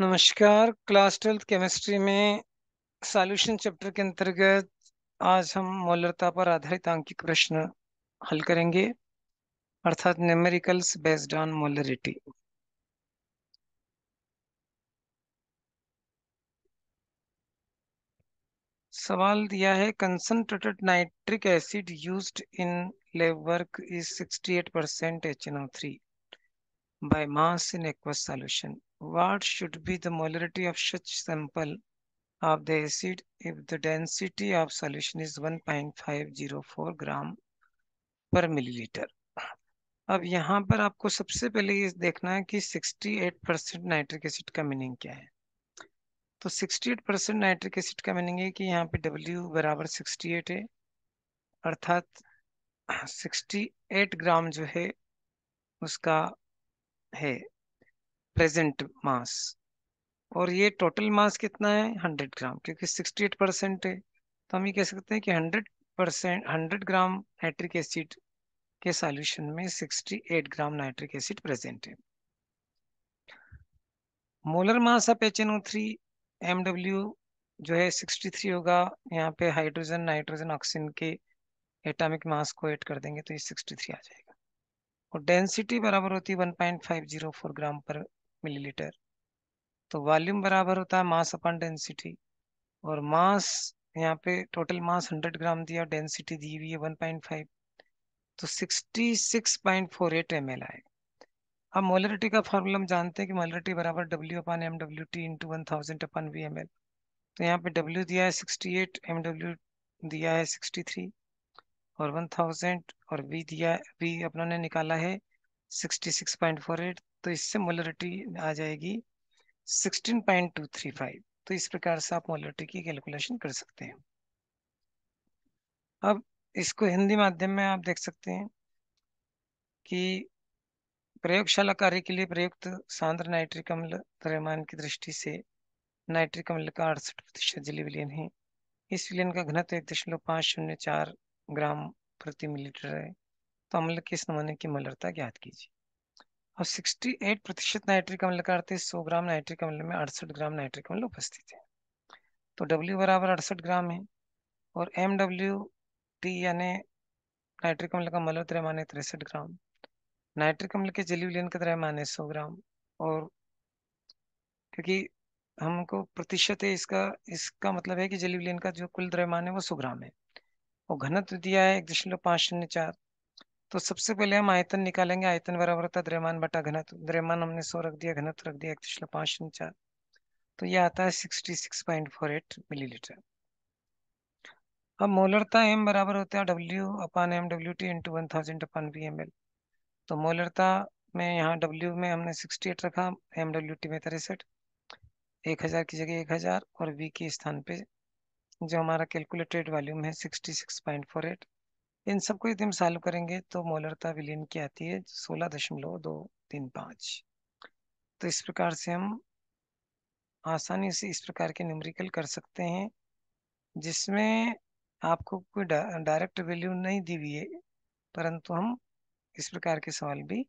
नमस्कार class twelfth chemistry में solution chapter के अंतर्गत आज हम मोलरता पर आधारित आंकिक प्रश्न हल करेंगे अर्थात न्यूमेरिकल्स बेस्ड ऑन मोलरिटी सवाल दिया है concentrated nitric acid used in lab work is 68% HNO3 by mass in aqueous solution What should be the molarity of such sample of the acid if the density of solution is 1.504 gram per milliliter? अब यहाँ पर आपको सबसे पहले ये देखना है कि 68 परसेंट नाइट्रिक एसिड का मीनिंग क्या है तो 68 परसेंट नाइट्रिक एसिड का मीनिंग है कि यहाँ पे W बराबर 68 है अर्थात 68 ग्राम जो है उसका है प्रेजेंट मास और ये टोटल मास कितना है 100 ग्राम क्योंकि 68 परसेंट है तो हम ये कह सकते हैं कि 100 percent hundred gram nitric acid के सॉल्यूशन में 68 ग्राम नाइट्रिक एसिड प्रेजेंट है molar mass of H N O three M W जो है 63 होगा यहाँ पे हाइड्रोजन नाइट्रोजन ऑक्सीजन के एटॉमिक मास को ऐड कर देंगे तो ये 63 आ जाएगा और डेंसिटी बराबर होती है 1.504 ग्राम पर मिलीलीटर तो वॉल्यूम बराबर होता है मास अपन डेंसिटी और मास यहाँ पे टोटल मास 100 ग्राम दिया डेंसिटी दी हुई है 1.5 तो 66.48 एम एल आए अब मोलरिटी का फॉर्मूला हम जानते हैं कि मोलरिटी बराबर W upon M W T into one thousand upon V M L तो यहाँ पे डब्ल्यू दिया है 68 एम डब्ल्यू दिया है 63 और 1000 और वी दिया वी अपनों ने निकाला है 66.48 तो इससे मोलरिटी आ जाएगी 16.235 तो इस प्रकार से आप मोलरिटी की कैलकुलेशन कर सकते हैं अब इसको हिंदी माध्यम में आप देख सकते हैं कि प्रयोगशाला कार्य के लिए प्रयुक्त सांद्र नाइट्रिक अम्ल द्रव्यमान की दृष्टि से नाइट्रिक अम्ल का अड़सठ प्रतिशत जिले विलियन है इस विलियन का घनत्व एक दशमलव पाँच शून्य चार ग्राम प्रति मिलीलीटर है तो अम्ल किस नमूने की मलरता ज्ञात कीजिए और 68 प्रतिशत नाइट्रिक अम्ल का अर्थ सौ ग्राम नाइट्रिक अम्ल में अड़सठ ग्राम नाइट्रिक अम्ल उपस्थित है तो डब्ल्यू बराबर अड़सठ ग्राम है और एम डब्ल्यू टी यानी नाइट्रिक अम्ल का मलर द्रव्यमान है तिरसठ ग्राम नाइट्रिक अम्ल के जलीय का द्रव्यमान है सौ ग्राम और क्योंकि हमको प्रतिशत है इसका इसका मतलब है कि जलीय का जो कुल द्रह्यमान है वो सौ ग्राम है और घनत्व दिया है एक दशमलव पाँच शून्य चार तो सबसे पहले हम आयतन निकालेंगे आयतन बराबर होता है द्रेमान बटा घनत्व द्रेमान हमने सौ रख दिया घनत्व रख दिया एक पाँच चार तो ये आता है sixty six point four eight millilitre अब मोलरता एम बराबर होता है W upon M W T into one thousand upon V M L तो मोलरता में यहाँ डब्ल्यू में हमने सिक्सटी एट रखा एम डब्ल्यू टी में तिरसठ एक हज़ार की जगह एक हज़ार और वी के स्थान पे जो हमारा कैलकुलेटेड वॉल्यूम है sixty six point four eight इन सबको यदि हम सॉल्व करेंगे तो मोलरता विलीन की आती है सोलह दशमलव दो तीन पाँच तो इस प्रकार से हम आसानी से इस प्रकार के न्यूमरिकल कर सकते हैं जिसमें आपको कोई डायरेक्ट वैल्यू नहीं दी हुई है परंतु हम इस प्रकार के सवाल भी